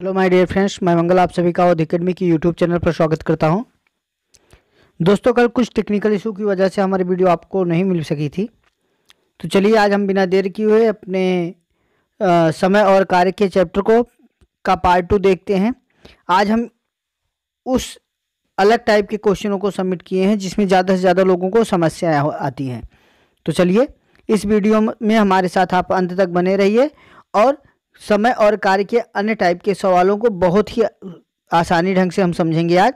hello my dear friends मैं मंगल आप सभी का ओध अकेडमी की यूट्यूब चैनल पर स्वागत करता हूं दोस्तों कल कुछ टेक्निकल इशू की वजह से हमारी वीडियो आपको नहीं मिल सकी थी तो चलिए आज हम बिना देर किए हुए अपने आ, समय और कार्य के चैप्टर को का पार्ट टू देखते हैं आज हम उस अलग टाइप के क्वेश्चनों को सबमिट किए हैं जिसमें ज़्यादा से ज़्यादा लोगों को समस्याएँ आती हैं तो चलिए इस वीडियो में हमारे साथ आप अंत तक बने रहिए और समय और कार्य के अन्य टाइप के सवालों को बहुत ही आसानी ढंग से हम समझेंगे आज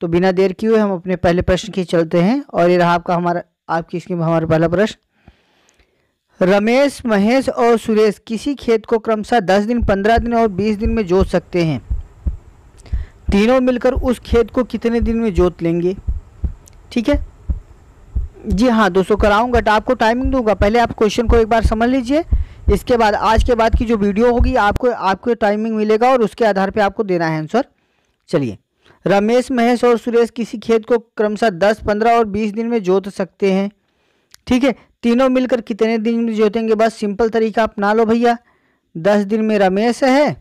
तो बिना देर किए हम अपने पहले प्रश्न के चलते हैं और ये रहा आपका हमारा आपकी इसकी हमारा पहला प्रश्न रमेश महेश और सुरेश किसी खेत को क्रमशः दस दिन पंद्रह दिन और बीस दिन में जोत सकते हैं तीनों मिलकर उस खेत को कितने दिन में जोत लेंगे ठीक है जी हाँ दोस्तों कराऊंगा तो आपको टाइमिंग दूंगा पहले आप क्वेश्चन को एक बार समझ लीजिए इसके बाद आज के बाद की जो वीडियो होगी आपको आपको टाइमिंग मिलेगा और उसके आधार पर आपको देना है आंसर चलिए रमेश महेश और सुरेश किसी खेत को क्रमशः दस पंद्रह और बीस दिन में जोत सकते हैं ठीक है तीनों मिलकर कितने दिन में जोतेंगे बस सिंपल तरीका अपना लो भैया दस दिन में रमेश है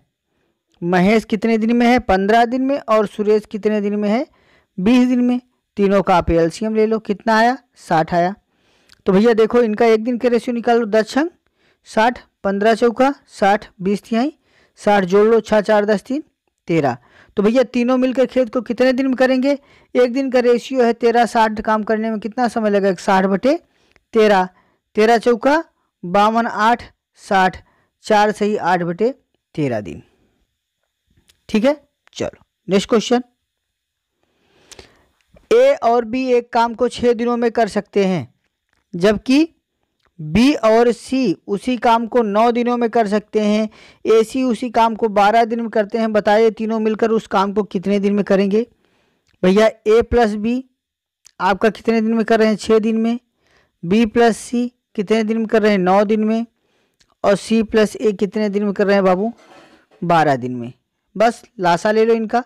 महेश कितने दिन में है पंद्रह दिन में और सुरेश कितने दिन में है बीस दिन में तीनों का आप एल्शियम ले लो कितना आया साठ आया तो भैया देखो इनका एक दिन के रेशियो लो दस छंग साठ पंद्रह चौका साठ बीस तिहाई साठ जोड़ लो छः चार दस तीन तेरह तो भैया तीनों मिलकर खेत को कितने दिन में करेंगे एक दिन का रेशियो है तेरह साठ काम करने में कितना समय लगेगा साठ बटे तेरह तेरह चौका बावन आठ साठ चार सही आठ बटे तेरह दिन ठीक है चलो नेक्स्ट क्वेश्चन ए और बी एक काम को छः दिनों में कर सकते हैं जबकि बी और सी उसी काम को नौ दिनों में कर सकते हैं ए सी उसी काम को बारह दिन में करते हैं बताइए तीनों मिलकर उस काम को कितने दिन में करेंगे भैया ए प्लस बी आपका कितने दिन में कर रहे हैं छः दिन में बी प्लस सी कितने दिन में कर रहे हैं नौ दिन में और सी प्लस ए कितने दिन में कर रहे हैं बाबू बारह दिन में बस लाशा ले लो इनका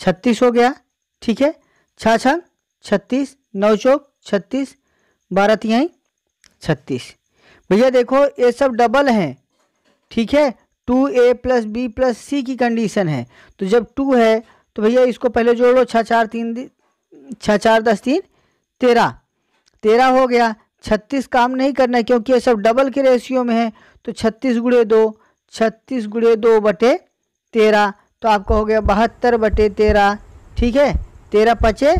छत्तीस हो गया ठीक है छः छः छत्तीस नौ चौक छत्तीस बारह तिहाई छत्तीस भैया देखो ये सब डबल हैं ठीक है two A plus B plus C की कंडीशन है तो जब टू है तो भैया इसको पहले जोड़ लो छः चार तीन छः चार दस तीन तेरह तेरह हो गया छत्तीस काम नहीं करना क्योंकि ये सब डबल के रेशियो में है तो छत्तीस गुड़े दो छत्तीस गुड़े दो बटे तेरह तो आपका हो गया बहत्तर बटे तेरह ठीक है तेरह पचे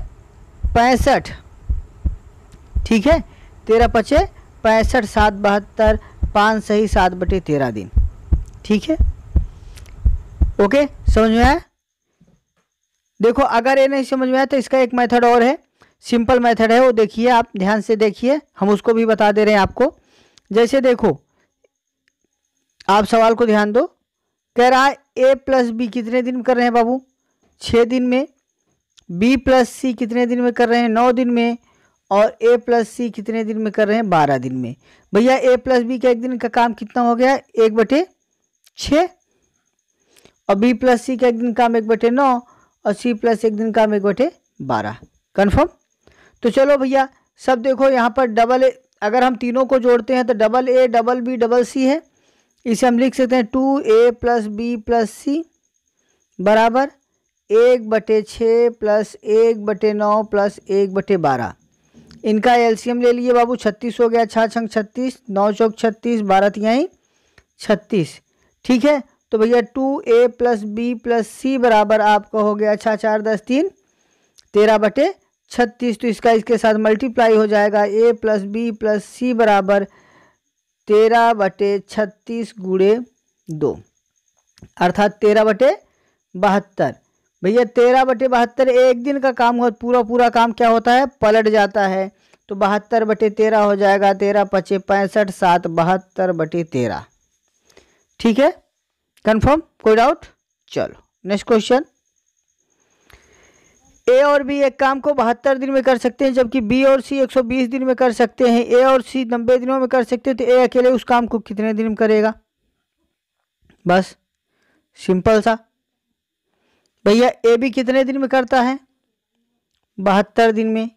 पैंसठ ठीक है तेरह पचे पैंसठ सात बहत्तर पाँच सही सात बटे तेरह दिन ठीक है ओके समझ में आया देखो अगर ये नहीं समझ में आया तो इसका एक मेथड और है सिंपल मेथड है वो देखिए आप ध्यान से देखिए हम उसको भी बता दे रहे हैं आपको जैसे देखो आप सवाल को ध्यान दो कह रहा है ए प्लस बी कितने दिन में कर रहे हैं बाबू छः दिन में बी प्लस सी कितने दिन में कर रहे हैं नौ दिन में और ए प्लस सी कितने दिन में कर रहे हैं बारह दिन में भैया ए प्लस बी का एक दिन का काम कितना हो गया एक बटे छः और बी प्लस सी का एक दिन काम एक बटे नौ और सी प्लस एक दिन काम एक बटे बारह कन्फर्म तो चलो भैया सब देखो यहाँ पर डबल ए अगर हम तीनों को जोड़ते हैं तो double A double B double C है इसे हम लिख सकते हैं two A plus B plus C बराबर एक बटे छः प्लस एक बटे नौ प्लस एक बटे बारह इनका एलसीएम ले लिए बाबू छत्तीस हो गया छः छंग छत्तीस नौ चौक छत्तीस बारह तिहाई छत्तीस ठीक है तो भैया two A plus B plus C बराबर आपका हो गया छः चार दस तीन तेरह बटे छत्तीस तो इसका इसके साथ मल्टीप्लाई हो जाएगा A plus B plus C बराबर तेरह बटे छत्तीस गुड़े दो अर्थात तेरह बटे बहत्तर भैया तेरह बटे बहत्तर एक दिन का काम हो पूरा पूरा काम क्या होता है पलट जाता है तो बहत्तर बटे तेरह हो जाएगा तेरह पचे पैंसठ सात बहत्तर बटे तेरह ठीक है कंफर्म कोई डाउट चलो नेक्स्ट क्वेश्चन ए और बी एक काम को बहत्तर दिन में कर सकते हैं जबकि बी और सी 120 दिन में कर सकते हैं ए और सी नब्बे दिनों में कर सकते हैं तो ए अकेले उस काम को कितने दिन में करेगा बस सिंपल सा भैया ए बी कितने दिन में करता है बहत्तर दिन में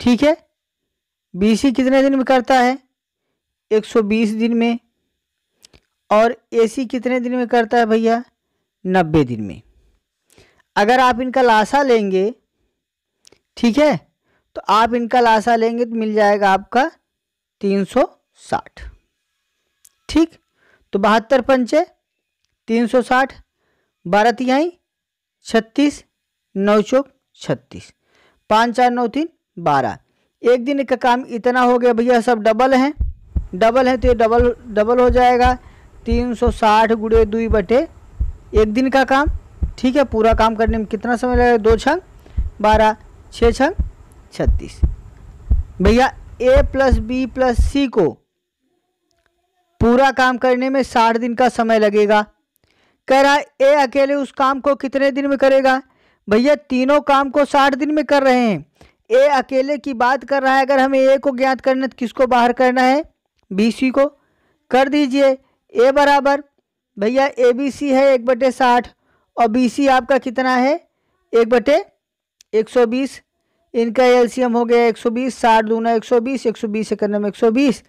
ठीक है बी सी कितने दिन में करता है एक सौ बीस दिन में और ए सी कितने दिन में करता है भैया नब्बे दिन में अगर आप इनका लाशा लेंगे ठीक है तो आप इनका लाशा लेंगे तो मिल जाएगा आपका तीन सौ साठ ठीक तो बहत्तर पंचे तीन सौ साठ बारह तिहाई छत्तीस नौ चौक छत्तीस पाँच चार नौ तीन बारह एक दिन का काम इतना हो गया भैया सब डबल हैं डबल है तो ये डबल डबल हो जाएगा तीन सौ साठ गुड़े दुई बटे एक दिन का काम ठीक है पूरा काम करने में कितना समय लगेगा दो छंग बारह छः छंग छत्तीस भैया A plus B plus C को पूरा काम करने में साठ दिन का समय लगेगा कह रहा है ए अकेले उस काम को कितने दिन में करेगा भैया तीनों काम को साठ दिन में कर रहे हैं ए अकेले की बात कर रहा है अगर हमें ए को ज्ञात करना तो किसको बाहर करना है बी सी को कर दीजिए ए बराबर भैया ए बी सी है एक बटे साठ और बी सी आपका कितना है एक बटे एक सौ बीस इनका एलसीएम हो गया एक सौ बीस साठ दूना एक सौ बीस एक सौ बीस से करने में एक सौ बीस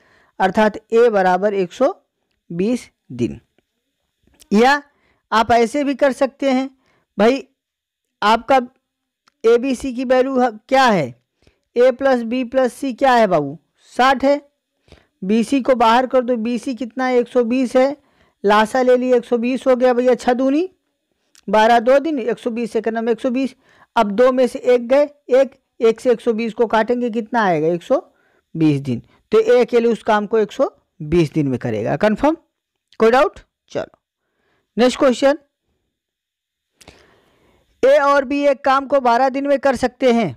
अर्थात ए बराबर एक सौ बीस दिन या आप ऐसे भी कर सकते हैं भाई आपका ए बी सी की वैल्यू क्या है A plus B plus C क्या है बाबू साठ है बी सी को बाहर कर दो बी सी कितना है एक सौ बीस है लाशा ले ली एक सौ बीस हो गया भैया छः दूनी बारह दो दिन एक सौ बीस एक नंबर एक सौ बीस अब दो में से एक गए एक एक से एक सौ बीस को काटेंगे कितना आएगा एक सौ बीस दिन तो ए अकेले उस काम को एक सौ बीस दिन में करेगा कन्फर्म कोई डाउट चलो नेक्स्ट क्वेश्चन ए और बी एक काम को बारह दिन में कर सकते हैं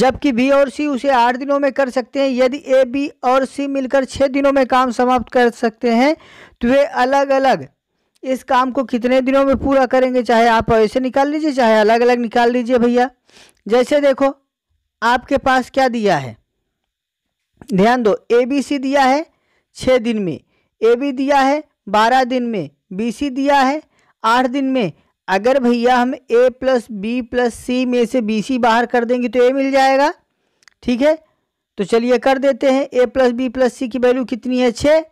जबकि बी और सी उसे आठ दिनों में कर सकते हैं यदि ए बी और सी मिलकर छः दिनों में काम समाप्त कर सकते हैं तो वे अलग अलग इस काम को कितने दिनों में पूरा करेंगे चाहे आप ऐसे निकाल लीजिए चाहे अलग अलग निकाल लीजिए भैया जैसे देखो आपके पास क्या दिया है ध्यान दो ए बी सी दिया है छः दिन में ए बी दिया है बारह दिन में बीसी दिया है आठ दिन में अगर भैया हम A plus B plus C में से बी सी बाहर कर देंगे तो ए मिल जाएगा ठीक है तो चलिए कर देते हैं A plus B plus C की वैल्यू कितनी है छः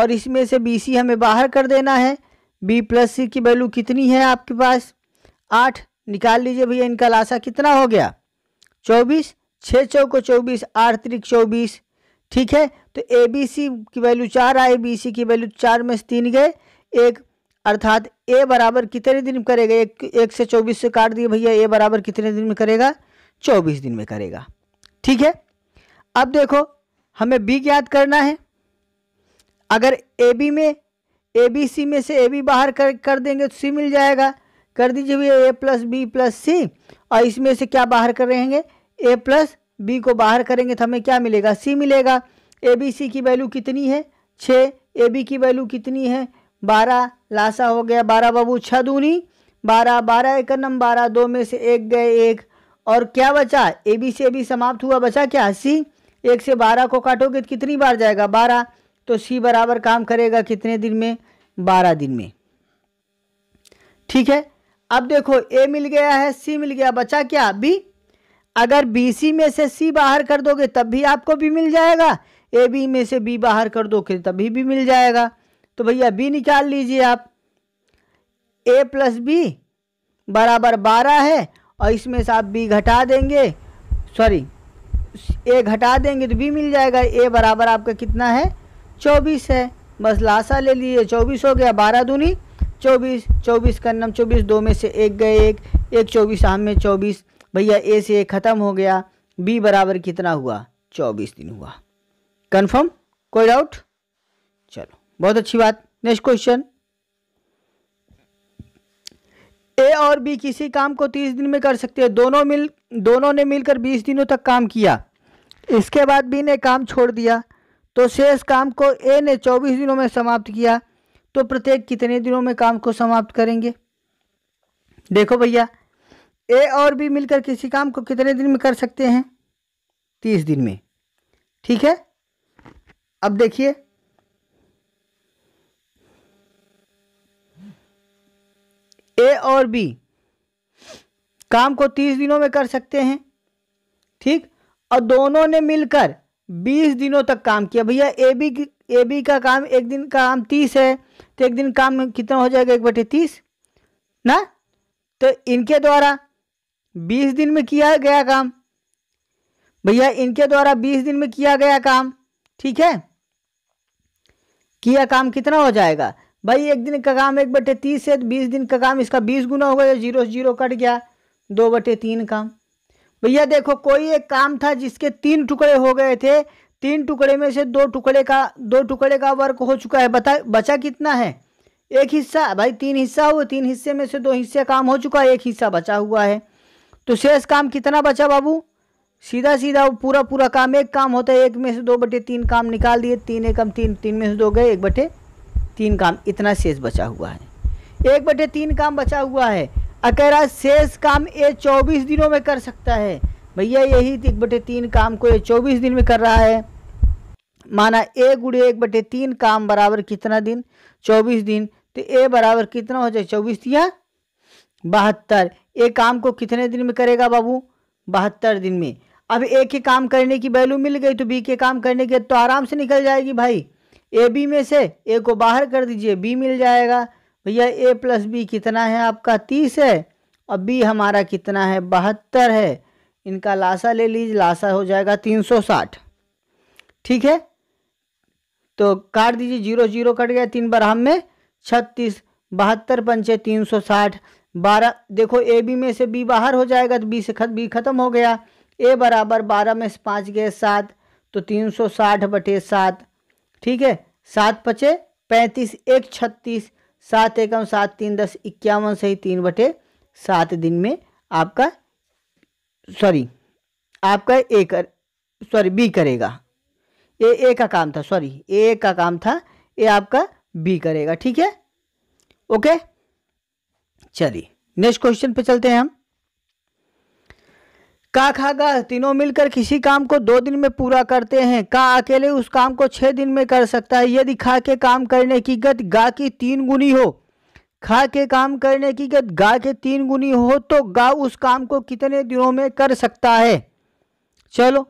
और इसमें से बी सी हमें बाहर कर देना है बी प्लस सी की वैल्यू कितनी है आपके पास आठ निकाल लीजिए भैया इनका लाशा कितना हो गया चौबीस छः चौको चौबीस आठ त्रिक चौबीस ठीक है तो ए बी सी की वैल्यू चार आई बी सी की वैल्यू चार में से तीन गए एक अर्थात ए बराबर कितने दिन में करेगा एक एक से चौबीस से काट दिए भैया ए बराबर कितने दिन में करेगा चौबीस दिन में करेगा ठीक है अब देखो हमें बी ज्ञात करना है अगर ए बी में ए बी सी में से ए बी बाहर कर कर देंगे तो सी मिल जाएगा कर दीजिए भैया A plus B plus C और इसमें से क्या बाहर कर रहेंगे ए प्लस बी को बाहर करेंगे तो हमें क्या मिलेगा सी मिलेगा ए बी सी की वैल्यू कितनी है छः ए बी की वैल्यू कितनी है बारह लासा हो गया बारह बाबू छः दूनी बारह बारह नम बारह दो में से एक गए एक और क्या बचा ए बी से भी समाप्त हुआ बचा क्या सी एक से बारह को काटोगे तो कितनी बार जाएगा बारह तो सी बराबर काम करेगा कितने दिन में बारह दिन में ठीक है अब देखो ए मिल गया है सी मिल गया बचा क्या बी अगर बी सी में से सी बाहर कर दोगे तब भी आपको भी मिल जाएगा ए बी में से बी बाहर कर दोगे तभी भी मिल जाएगा तो भैया बी निकाल लीजिए आप ए प्लस बी बराबर बारह है और इसमें से आप बी घटा देंगे सॉरी ए घटा देंगे तो बी मिल जाएगा ए बराबर आपका कितना है चौबीस है बस लाशा ले लीजिए चौबीस हो गया बारह दूनी चौबीस चौबीस का नम चौबीस दो में से एक गए एक एक चौबीस आम में चौबीस भैया ए से ए ख़त्म हो गया बी बराबर कितना हुआ चौबीस दिन हुआ कन्फर्म कोई डाउट बहुत अच्छी बात नेक्स्ट क्वेश्चन ए और बी किसी काम को तीस दिन में कर सकते हैं दोनों मिल दोनों ने मिलकर बीस दिनों तक काम किया इसके बाद बी ने काम छोड़ दिया तो शेष काम को ए ने चौबीस दिनों में समाप्त किया तो प्रत्येक कितने दिनों में काम को समाप्त करेंगे देखो भैया ए और बी मिलकर किसी काम को कितने दिन में कर सकते हैं तीस दिन में ठीक है अब देखिए ए और बी काम को तीस दिनों में कर सकते हैं ठीक और दोनों ने मिलकर बीस दिनों तक काम किया भैया ए बी ए बी का काम एक दिन का काम तीस है तो एक दिन काम कितना हो जाएगा एक बटे तीस ना तो इनके द्वारा बीस दिन में किया गया काम भैया इनके द्वारा बीस दिन में किया गया काम ठीक है किया काम कितना हो जाएगा भाई एक दिन का काम एक बटे तीस है तो बीस दिन का काम इसका बीस गुना हो गया जीरो जीरो कट गया दो बटे तीन काम भैया देखो कोई एक काम था जिसके तीन टुकड़े हो गए थे तीन टुकड़े में से दो टुकड़े का दो टुकड़े का वर्क हो चुका है बता बचा कितना है एक हिस्सा भाई तीन हिस्सा हुआ तीन हिस्से में से दो हिस्से काम हो चुका है एक हिस्सा बचा हुआ है तो शेष काम कितना बचा बाबू सीधा सीधा वो पूरा पूरा काम एक काम होता है एक में से दो बटे तीन काम निकाल दिए तीन एकम तीन तीन में से दो गए एक बटे तीन काम इतना शेष बचा हुआ है एक बटे तीन काम बचा हुआ है अकेरा शेष काम ये चौबीस दिनों में कर सकता है भैया यही एक बटे तीन काम को ये चौबीस दिन में कर रहा है माना ए गुड़े एक बटे तीन काम बराबर कितना दिन चौबीस दिन तो ए बराबर कितना हो जाए चौबीस दिया बहत्तर ए काम को कितने दिन में करेगा बाबू बहत्तर दिन में अब ए के काम करने की वैल्यू मिल गई तो बी के काम करने के तो आराम से निकल जाएगी भाई ए बी में से ए को बाहर कर दीजिए बी मिल जाएगा भैया ए प्लस बी कितना है आपका तीस है और बी हमारा कितना है बहत्तर है इनका लाशा ले लीजिए लाशा हो जाएगा तीन सौ साठ ठीक है तो काट दीजिए जीरो जीरो कट गया तीन बार हम में छत्तीस बहत्तर पंचे तीन सौ साठ बारह देखो ए बी में से बी बाहर हो जाएगा तो बी से खत बी खत्म हो गया ए बराबर बारह में से पाँच गए सात तो तीन सौ साठ बटे सात ठीक है सात पचे पैंतीस एक छत्तीस सात एकम सात तीन दस इक्यावन सही तीन बटे सात दिन में आपका सॉरी आपका ए कर सॉरी बी करेगा ए ए का काम था सॉरी ए का काम था ए आपका बी करेगा ठीक है ओके चलिए नेक्स्ट क्वेश्चन पे चलते हैं हम का खागा तीनों मिलकर किसी काम को दो दिन में पूरा करते हैं का अकेले उस काम को छः दिन में कर सकता है यदि खा के काम करने की गत गा की तीन गुनी हो खा के काम करने की गत गा के तीन गुनी हो तो गा उस काम को कितने दिनों में कर सकता है चलो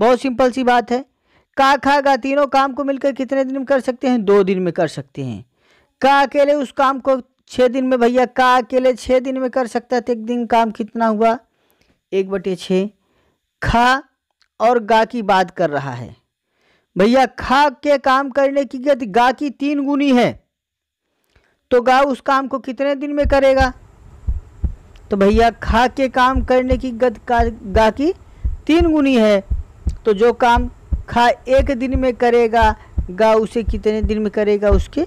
बहुत सिंपल सी बात है का खा गा तीनों काम को मिलकर कितने दिन में कर सकते हैं दो दिन में कर सकते हैं का अकेले उस काम को छः दिन में भैया का अकेले छः दिन में कर सकता है तो एक दिन काम कितना हुआ एक बटे छः खा और गा की बात कर रहा है भैया खा के काम करने की गति गा की तीन गुनी है तो गा उस काम को कितने दिन में करेगा तो भैया खा के काम करने की गति का गा की तीन गुनी है तो जो काम खा एक दिन में करेगा गा उसे कितने दिन में करेगा उसके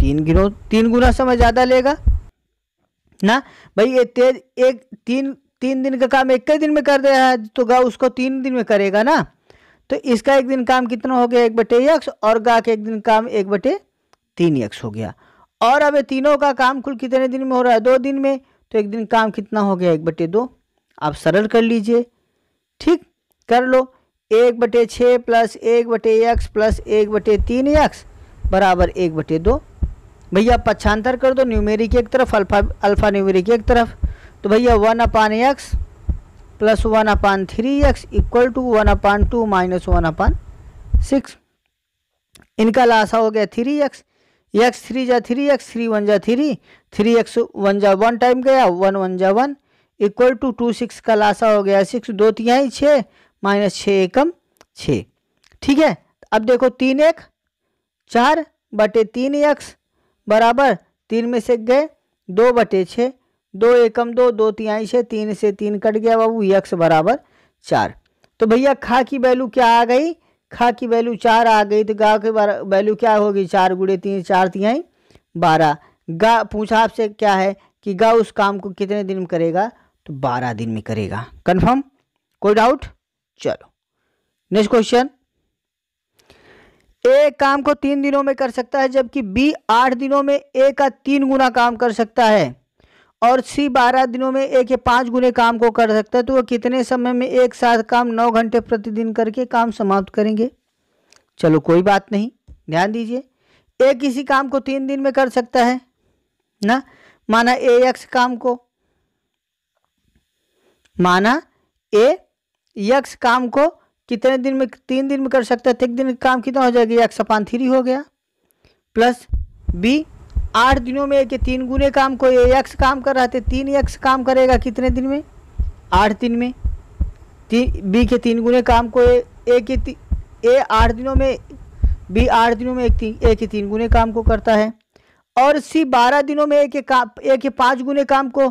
तीन गिनों तीन गुना समय ज़्यादा लेगा ना भाई ये तेज एक तीन तीन दिन का काम एक ही दिन में कर रहा है तो गा उसको तीन दिन में करेगा ना तो इसका एक दिन काम कितना हो गया एक बटे यक्स और गा के एक दिन काम एक बटे तीन यक्स हो गया और अब तीनों का काम कुल कितने दिन में हो रहा है दो दिन में तो एक दिन काम कितना हो गया एक बटे दो आप सरल कर लीजिए ठीक कर लो एक बटे छः प्लस एक बटे यक्स प्लस एक बटे तीन यक्स बराबर एक बटे दो भैया पक्षांतर कर दो न्यूमेरिक एक तरफ अल्फा अल्फा न्यूमेरिक एक तरफ तो भैया one upon x plus one upon three x equal to one upon two minus one upon six इनका लाशा हो गया थ्री एक्स एक्स थ्री जा थ्री एक्स थ्री वन जा थ्री थ्री एक्स वन जा वन टाइम गया one one जा one equal to two six का लाशा हो गया सिक्स दो तिहाई छः माइनस छः एकम छः ठीक है अब देखो तीन एक चार बटे तीन एक्स बराबर तीन में से गए दो बटे छः दो एकम दो दो तिहाई से तीन से तीन कट गया बाबू यक्स बराबर चार तो भैया खा की वैल्यू क्या आ गई खा की वैल्यू चार आ गई तो गा की वैल्यू क्या होगी चार गुड़े तीन चार तिहाई बारह गा पूछा आपसे क्या है कि गा उस काम को कितने दिन में करेगा तो बारह दिन में करेगा कन्फर्म कोई डाउट चलो नेक्स्ट क्वेश्चन ए काम को तीन दिनों में कर सकता है जबकि बी आठ दिनों में ए का तीन गुना काम कर सकता है और सी बारह दिनों में एक या पाँच गुने काम को कर सकता है तो वह कितने समय में एक साथ काम नौ घंटे प्रतिदिन करके काम समाप्त करेंगे चलो कोई बात नहीं ध्यान दीजिए ए किसी काम को तीन दिन में कर सकता है ना माना ए यक्स काम को माना ए यक्स काम को कितने दिन में तीन दिन में कर सकता है एक दिन काम कितना हो जाएगा यक्स अपान थ्री हो गया प्लस बी आठ दिनों में के तीन गुने काम कोई एक काम कर रहा थे तो तीन एक काम करेगा कितने दिन में आठ दिन में तीन बी के तीन गुने काम को ए ए के ए आठ दिनों में बी आठ दिनों में एक तीन ए के तीन गुने काम को करता है और सी बारह दिनों में ए के काम ए के पाँच गुने काम को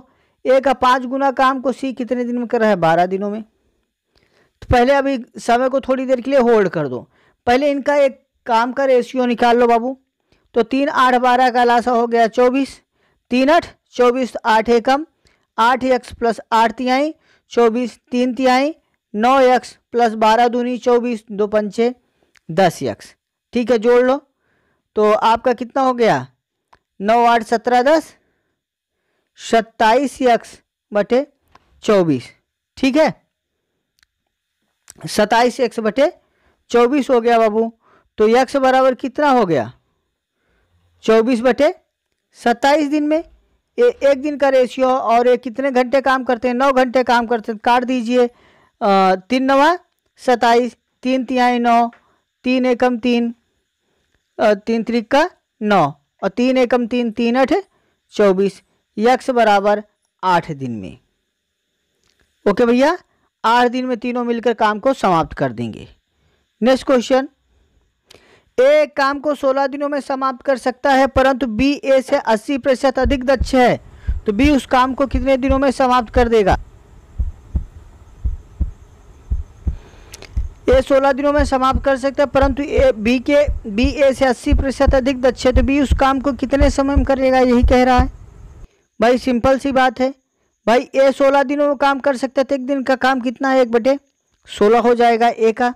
ए का पाँच गुना काम को सी कितने दिन में कर रहा है बारह दिनों में तो पहले अभी समय को थोड़ी देर के लिए होल्ड कर दो पहले इनका एक काम का रेशियो निकाल लो बाबू तो तीन आठ बारह का लाशा हो गया चौबीस तीन आठ चौबीस आठ एकम आठ एक्स प्लस आठ तिहाई चौबीस तीन तिहाई नौ एक्स प्लस बारह दूनी चौबीस दो पंचे दस एक्स ठीक है जोड़ लो तो आपका कितना हो गया नौ आठ सत्रह दस सत्ताईस एक्स बटे चौबीस ठीक है सताइस एक्स बटे चौबीस हो गया बाबू तो यक्स बराबर कितना हो गया चौबीस बटे सत्ताईस दिन में ए, एक दिन का रेशियो और ये कितने घंटे काम करते हैं नौ घंटे काम करते हैं काट दीजिए तीन नवा सताईस तीन तिहाई नौ तीन एकम तीन तीन त्रिक का नौ और तीन एकम तीन तीन अठ चौबीस यक्स बराबर आठ दिन में ओके भैया आठ दिन में तीनों मिलकर काम को समाप्त कर देंगे नेक्स्ट क्वेश्चन ए काम को 16 दिनों में समाप्त कर सकता है परंतु बी ए से 80 प्रतिशत अधिक दक्ष है तो बी उस काम को कितने दिनों में समाप्त कर देगा ए 16 दिनों में समाप्त कर सकता है परंतु ए बी के बी ए से 80 प्रतिशत अधिक दक्ष है तो बी उस काम को कितने समय में करेगा यही कह रहा है भाई सिंपल सी बात है भाई ए 16 दिनों में काम कर सकता है तो एक दिन का काम कितना है एक बटे सोलह हो जाएगा ए का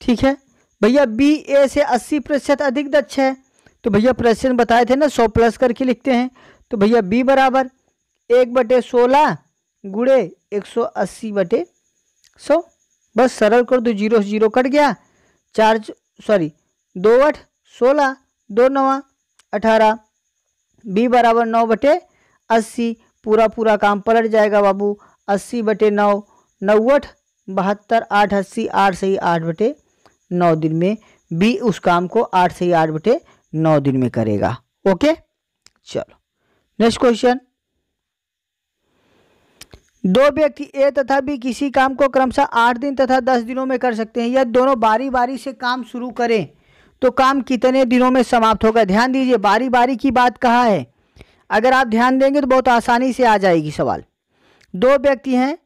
ठीक है भैया बी ए से अस्सी प्रतिशत अधिक दक्ष है तो भैया प्रश्न बताए थे ना सौ प्लस करके लिखते हैं तो भैया बी बराबर एक बटे सोलह गुड़े एक सौ अस्सी बटे सौ बस सरल कर दो जीरो से जीरो कट गया चार सॉरी दो आठ सोलह दो नवा अठारह बी बराबर नौ बटे अस्सी पूरा पूरा काम पलट जाएगा बाबू अस्सी बटे नौ नौवठ बहत्तर आठ अस्सी आठ सही आठ बटे नौ दिन में बी उस काम को आठ से आठ बटे नौ दिन में करेगा ओके चलो नेक्स्ट क्वेश्चन दो व्यक्ति ए तथा बी किसी काम को क्रमशः आठ दिन तथा दस दिनों में कर सकते हैं या दोनों बारी बारी से काम शुरू करें तो काम कितने दिनों में समाप्त होगा ध्यान दीजिए बारी बारी की बात कहा है अगर आप ध्यान देंगे तो बहुत आसानी से आ जाएगी सवाल दो व्यक्ति हैं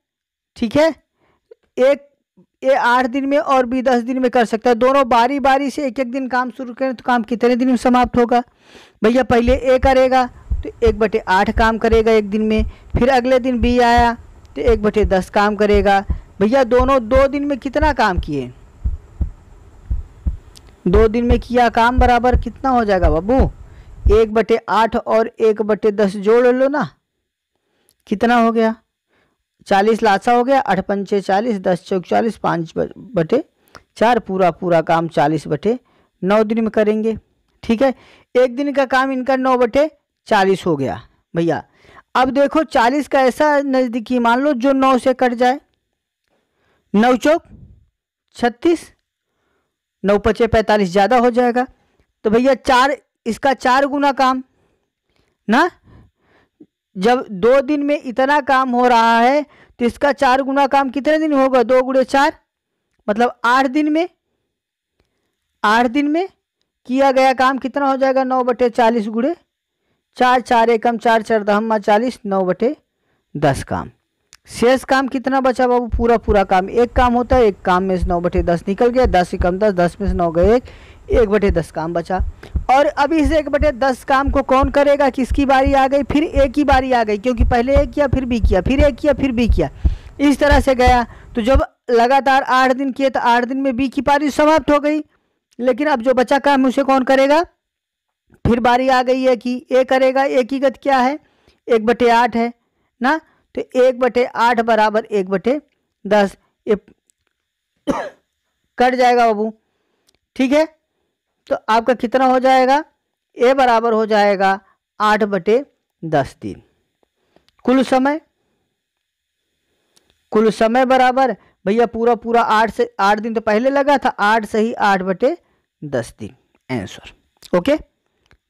ठीक है एक ये आठ दिन में और भी दस दिन में कर सकता है दोनों बारी बारी से एक एक दिन काम शुरू करें तो काम कितने दिन में समाप्त होगा भैया पहले ए करेगा तो एक बटे आठ काम करेगा एक दिन में फिर अगले दिन बी आया तो एक बटे दस काम करेगा भैया दोनों दो दिन में कितना काम किए दो दिन में किया काम बराबर कितना हो जाएगा बाबू एक बटे आठ और एक बटे दस जोड़ लो ना कितना हो गया चालीस लाचा हो गया आठ पंचे चालीस दस चौक चालीस पाँच बटे चार पूरा पूरा काम चालीस बटे नौ दिन में करेंगे ठीक है एक दिन का काम इनका नौ बटे चालीस हो गया भैया अब देखो चालीस का ऐसा नज़दीकी मान लो जो नौ से कट जाए नौ चौक छत्तीस नौ पचे पैंतालीस ज़्यादा हो जाएगा तो भैया चार इसका चार गुना काम ना जब दो दिन में इतना काम हो रहा है तो इसका चार गुना काम कितने दिन होगा दो गुड़े चार मतलब आठ दिन में आठ दिन में किया गया काम कितना हो जाएगा नौ बटे चालीस गुड़े चार चार एकम चार चार दहम्मा चालीस नौ बटे दस काम शेष काम कितना बचा बाबू पूरा पूरा काम एक काम होता है एक काम में से नौ बटे दस निकल गया दस एकम दस दस में से नौ गए एक एक बटे दस काम बचा और अभी इस एक बटे दस काम को कौन करेगा किसकी बारी आ गई फिर एक ही बारी आ गई क्योंकि पहले एक किया फिर बी किया फिर एक किया फिर बी किया इस तरह से गया तो जब लगातार आठ दिन किए तो आठ दिन में बी की पारी समाप्त हो गई लेकिन अब जो बचा काम उसे कौन करेगा फिर बारी आ गई है कि ए करेगा एक ही गत क्या है एक बटे आठ है ना तो एक बटे आठ बराबर एक बटे दस ये कट जाएगा बाबू ठीक है तो आपका कितना हो जाएगा ए बराबर हो जाएगा आठ बटे दस दिन कुल समय कुल समय बराबर भैया पूरा पूरा आठ से आठ दिन तो पहले लगा था आठ से ही आठ बटे दस दिन आंसर ओके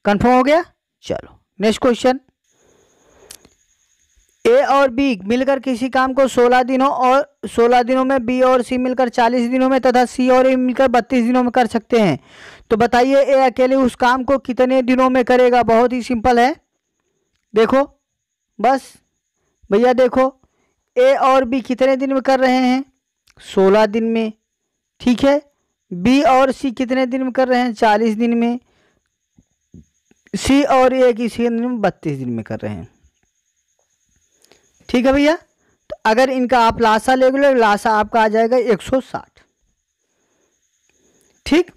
कंफर्म हो गया चलो नेक्स्ट क्वेश्चन ए और बी मिलकर किसी काम को 16 दिनों और 16 दिनों में बी और सी मिलकर 40 दिनों में तथा सी और ए मिलकर 32 दिनों में कर सकते हैं तो बताइए ए अकेले उस काम को कितने दिनों में करेगा बहुत ही सिंपल है देखो बस भैया देखो ए और बी कितने दिन में कर रहे हैं सोलह दिन में ठीक है बी और सी कितने दिन में कर रहे हैं चालीस दिन में सी और ए किसी दिन में बत्तीस दिन में कर रहे हैं ठीक है भैया तो अगर इनका आप लाशा ले लो लाशा आपका आ जाएगा एक सौ साठ ठीक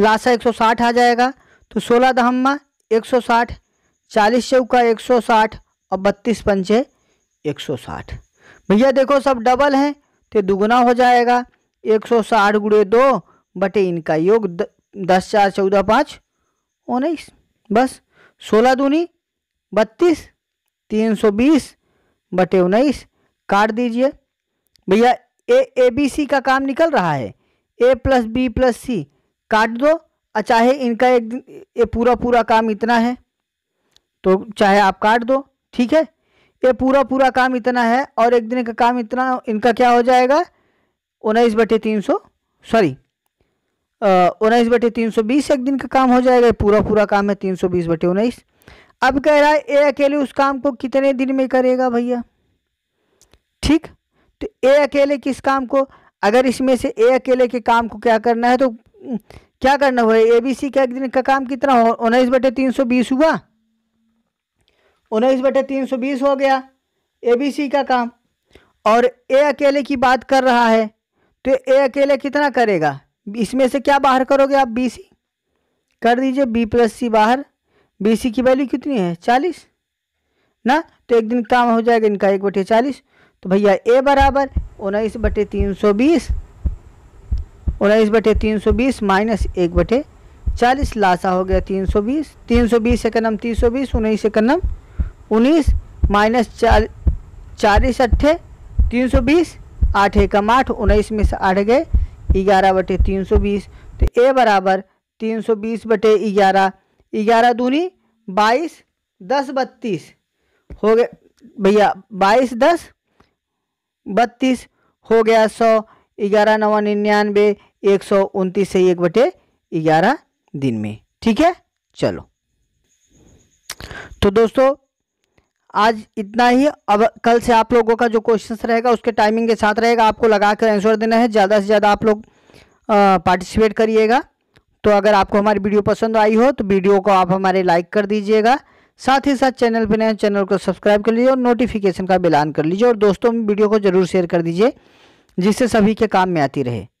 लाशा 160 आ जाएगा तो सोलह दहम्मा 160 चालीस चौका 160 और बत्तीस पंचे 160 भैया देखो सब डबल हैं तो दुगुना हो जाएगा 160 सौ साठ गुड़े दो बटे इनका योग द, दस चार चौदह पाँच उन्नीस बस सोलह दूनी बत्तीस तीन सौ बीस बटे उन्नीस काट दीजिए भैया ए ए बी सी का काम निकल रहा है A plus B plus C काट दो और चाहे इनका एक दिन ये पूरा पूरा काम इतना है तो चाहे आप काट दो ठीक है ये पूरा पूरा काम इतना है और एक दिन का काम इतना इनका क्या हो जाएगा उन्नीस बटे तीन सौ सॉरी उन्नीस बटे तीन सौ बीस एक दिन का काम हो जाएगा पूरा पूरा काम है तीन सौ बीस बटे उन्नीस अब कह रहा है ए अकेले उस काम को कितने दिन में करेगा भैया ठीक तो ए अकेले किस काम को अगर इसमें से ए अकेले के काम को क्या करना है तो हम्म, क्या करना हुआ ए बी सी का एक दिन का काम कितना हो उन्नीस बटे तीन सौ बीस हुआ उन्नीस बटे तीन सौ बीस हो गया ए बी सी का काम और ए अकेले की बात कर रहा है तो ए अकेले कितना करेगा इसमें से क्या बाहर करोगे आप बी सी कर दीजिए बी प्लस सी बाहर बी सी की वैल्यू कितनी है चालीस ना तो एक दिन काम हो जाएगा इनका एक बटे चालीस तो भैया ए बराबर उन्नीस बटे तीन सौ बीस उन्नीस बटे तीन सौ बीस माइनस एक बटे चालीस लासा हो गया तीन सौ बीस तीन सौ बीस एकनम तीन सौ बीस उन्नीस एकनम उन्नीस माइनस चार चालीस अट्ठे तीन सौ बीस आठ एकम आठ उन्नीस में से आठ गए ग्यारह बटे तीन सौ बीस तो ए बराबर तीन सौ बीस बटे ग्यारह ग्यारह दूनी बाईस दस बत्तीस हो गया भैया बाईस दस बत्तीस हो गया सौ ग्यारह नवा निन्यानवे एक सौ उनतीस से एक बटे ग्यारह दिन में ठीक है चलो तो दोस्तों आज इतना ही अब कल से आप लोगों का जो क्वेश्चंस रहेगा उसके टाइमिंग के साथ रहेगा आपको लगा कर आंसर देना है ज़्यादा से ज़्यादा आप लोग पार्टिसिपेट करिएगा तो अगर आपको हमारी वीडियो पसंद आई हो तो वीडियो को आप हमारे लाइक कर दीजिएगा साथ ही साथ चैनल पर नए चैनल को सब्सक्राइब कर लीजिए और नोटिफिकेशन का बिलान कर लीजिए और दोस्तों में वीडियो को जरूर शेयर कर दीजिए जिससे सभी के काम में आती रहे